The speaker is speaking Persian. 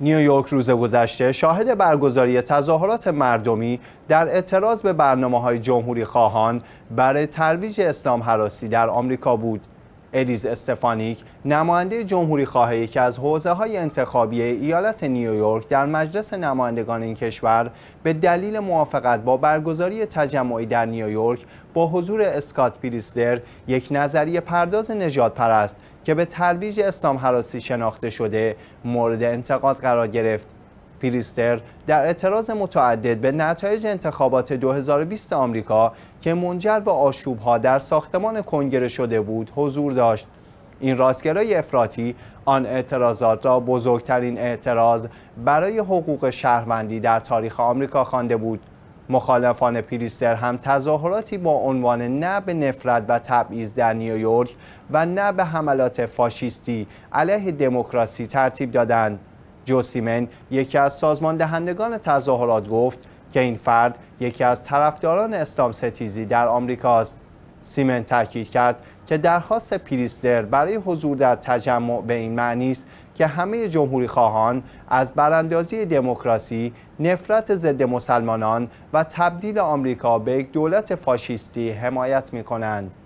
نیویورک روز گذشته شاهد برگزاری تظاهرات مردمی در اعتراض به برنامه های جمهوری خواهان برای ترویج اسلام حراسی در آمریکا بود. الیز استفانیک نماینده جمهوری یکی از حوزه های انتخابی ایالت نیویورک در مجلس نمایندگان این کشور به دلیل موافقت با برگزاری تجمعی در نیویورک با حضور اسکات پریسلر یک نظریه پرداز نجات پرست که به ترویج اسلام حراسی شناخته شده مورد انتقاد قرار گرفت پریستر در اعتراض متعدد به نتایج انتخابات 2020 آمریکا که منجر به آشوبها در ساختمان کنگره شده بود حضور داشت این راستگرای افراطی آن اعتراضات را بزرگترین اعتراض برای حقوق شهروندی در تاریخ آمریکا خوانده بود مخالفان پریستر هم تظاهراتی با عنوان نه به نفرت و تبعیض در نیویورک و نه به حملات فاشیستی علیه دموکراسی ترتیب دادند. جوسیمن یکی از سازمان دهندگان تظاهرات گفت که این فرد یکی از طرفداران اسلام ستیزی در آمریکاست. سیمن تاکید کرد که درخواست پریستر برای حضور در تجمع به این معنی است که همه جمهوری خواهان از براندازی دموکراسی، نفرت ضد مسلمانان و تبدیل آمریکا به یک دولت فاشیستی حمایت می کنند.